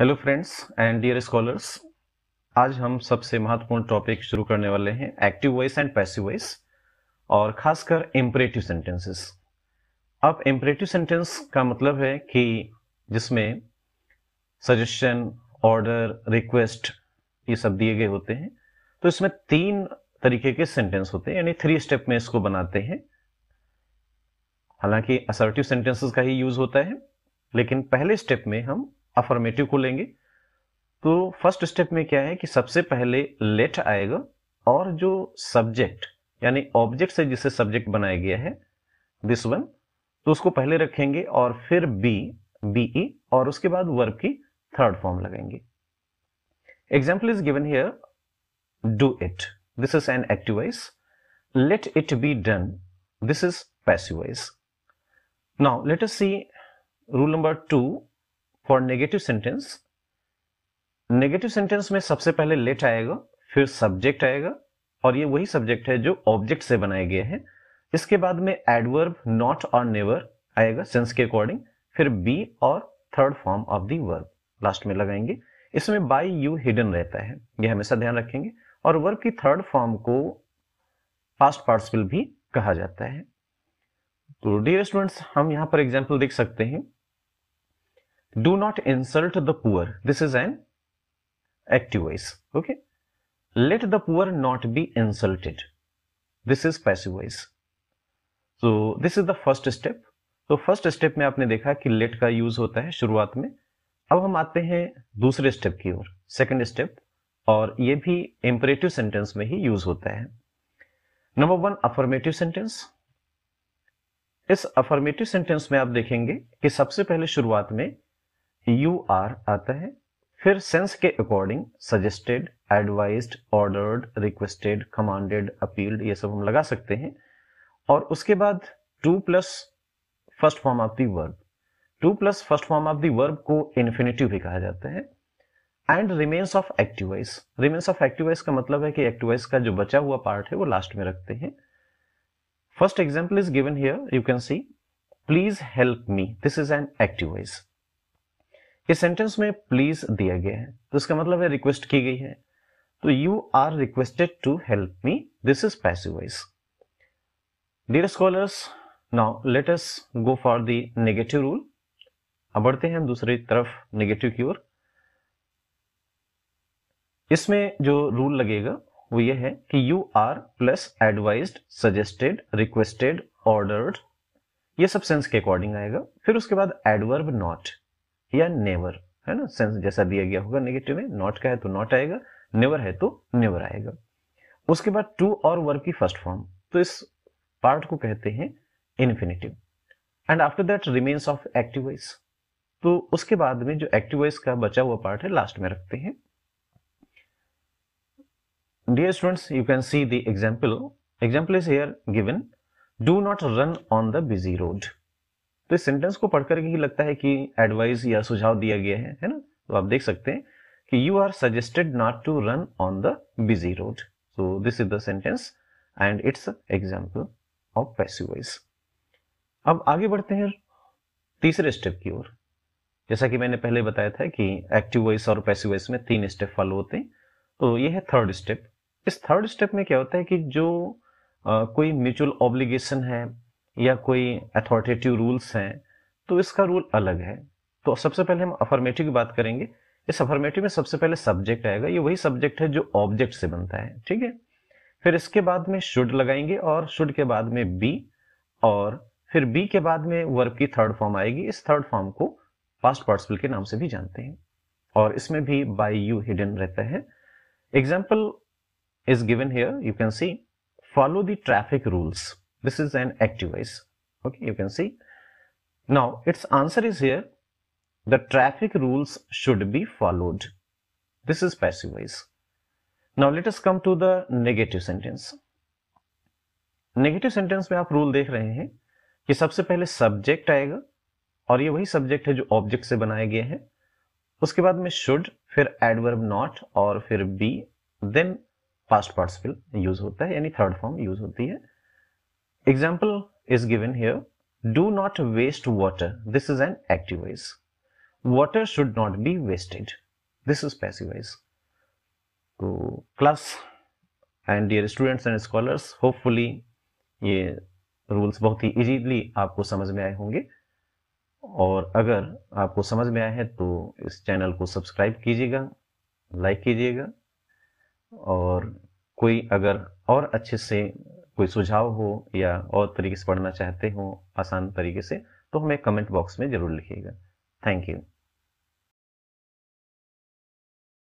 Hello friends and dear scholars आज हम सबसे महत्वपूर्ण टॉपिक शुरू करने वाले हैं active voice and passive voice और खासकर इम्परेटिव सेंटेंसेस अब इम्परेटिव सेंटेंस का मतलब है कि जिसमें सजेशन ऑर्डर रिक्वेस्ट ये सब दिए गए होते हैं तो इसमें तीन तरीके के सेंटेंस होते हैं यानी थ्री स्टेप में इसको बनाते हैं हालांकि असर्टिव सेंटेंसेस का ही यूज होता है लेकिन पहले स्टेप में हम अफर्मेटिव को लेंगे तो फर्स्ट स्टेप में क्या है कि सबसे पहले लेट आएगा और जो सब्जेक्ट यानी ऑब्जेक्ट से जिसे सब्जेक्ट बनाया गया है दिस वन तो उसको पहले रखेंगे और फिर बी बी ई और उसके बाद वर्ब की थर्ड फॉर्म लगेंगे example is given here do it this is an active voice let it be done this is passive voice now let us see rule number two for negative sentence negative sentence में सबसे पहले late आएगा फिर subject आएगा और ये वही subject है जो ऑब्जेक्ट से बनाए गए हैं इसके बाद में एडवर्ब नॉट और नेवर आएगा सेंस के अकॉर्डिंग फिर बी और third form of the verb last में लगाएंगे इसमें बाई यू हिडन रहता है यह हमेशा ध्यान रखेंगे और वर्ब की थर्ड फॉर्म को पास्ट पार्टिसिपल भी कहा जाता है तो डियर स्टूडेंट्स हम यहां पर एग्जाम्पल देख सकते हैं do not insult the poor this is an active voice okay let the poor not be insulted this is passive voice so this is the first step तो फर्स्ट स्टेप में आपने देखा कि लेट का use होता है शुरुआत में अब हम आते हैं दूसरे स्टेप की ओर सेकंड स्टेप और ये भी इम्परेटिव सेंटेंस में ही यूज होता है नंबर वन अफर्मेटिव सेंटेंस इस अफर्मेटिव सेंटेंस में आप देखेंगे कि सबसे पहले शुरुआत में यू आर आता है फिर सेंस के according suggested advise ordered requested commanded appealed ये सब हम लगा सकते हैं और उसके बाद to plus first form of the verb to plus first form of the verb को इन्फिनेटिव भी कहा जाता है and remains of active voice remains of active voice का मतलब है कि एक्टिवाइज का जो बचा हुआ पार्ट है वो लास्ट में रखते हैं first example is given here you can see please help me this is an active voice इस सेंटेंस में प्लीज दिया गया है तो इसका मतलब है रिक्वेस्ट की गई है तो you are requested to help me this is passive voice dear scholars now let us go for the negative rule अब बढ़ते हैं हम दूसरी तरफ नेगेटिव की ओर इसमें जो रूल लगेगा वो ये है कि you are plus advise suggested requested ordered ये सब सेंस के अकॉर्डिंग आएगा फिर उसके बाद एडवर्ब नॉट या नेवर है ना सेंस जैसा दिया गया होगा नेगेटिव में नॉट का है तो नॉट आएगा नेवर है तो नेवर आएगा उसके बाद टू और वर्ब की फर्स्ट फॉर्म तो इस पार्ट को कहते हैं infinitive and after that remains of active voice तो उसके बाद में जो एक्टिव वॉइस का बचा हुआ पार्ट है लास्ट में रखते हैं dear students you can see the example example is here given do not run on the busy road तो इस सेंटेंस को पढ़कर ही लगता है कि एडवाइस या सुझाव दिया गया है है ना तो आप देख सकते हैं कि you are suggested not to run on the busy road so this is the sentence and it's example of passive voice अब आगे बढ़ते हैं तीसरे स्टेप की ओर जैसा कि मैंने पहले बताया था कि एक्टिव वॉइस और पैसिव वॉइस में तीन स्टेप फॉलो होते हैं तो ये है थर्ड स्टेप इस थर्ड स्टेप में क्या होता है कि जो आ, कोई म्यूचुअल ऑब्लिगेशन है या कोई अथॉरिटेटिव रूल्स हैं तो इसका रूल अलग है तो सबसे पहले हम अफर्मेटिव की बात करेंगे इस अफर्मेटिव में सबसे पहले सब्जेक्ट आएगा ये वही सब्जेक्ट है जो ऑब्जेक्ट से बनता है ठीक है फिर इसके बाद में शुड लगाएंगे और शुड के बाद में बी और फिर बी के बाद में वर्ब की थर्ड फॉर्म आएगी इस थर्ड फॉर्म को पास्ट पार्टिसिपल के नाम से भी जानते हैं और इसमें भी बाई यू हिडन रहता है example is given here you can see follow the traffic rules This is an active ice Okay, you can see. Now, its answer is here. The traffic rules should be followed. This is passive ice Now, let us come to the negative sentence. negative sentence mein aap rule dekh rahe hain ki sabse pehle subject aayega aur ye wahi subject hai jo object se banaye gaye hain uske baad mein should फिर adverb not और फिर be then past participle use होता है यानी third form use होती है Example is given here. Do not waste water. This is an active voice. Water should not be wasted. This is passive voice. To class and dear students and scholars hopefully ye rules bahut hi easily aapko samajh mein aaye honge और अगर आपको समझ में आया है तो इस channel को सब्सक्राइब कीजिएगा लाइक कीजिएगा और कोई अगर और अच्छे से कोई सुझाव हो या और तरीके से पढ़ना चाहते हो आसान तरीके से तो हमें कमेंट बॉक्स में ज़रूर लिखिएगा थैंक यू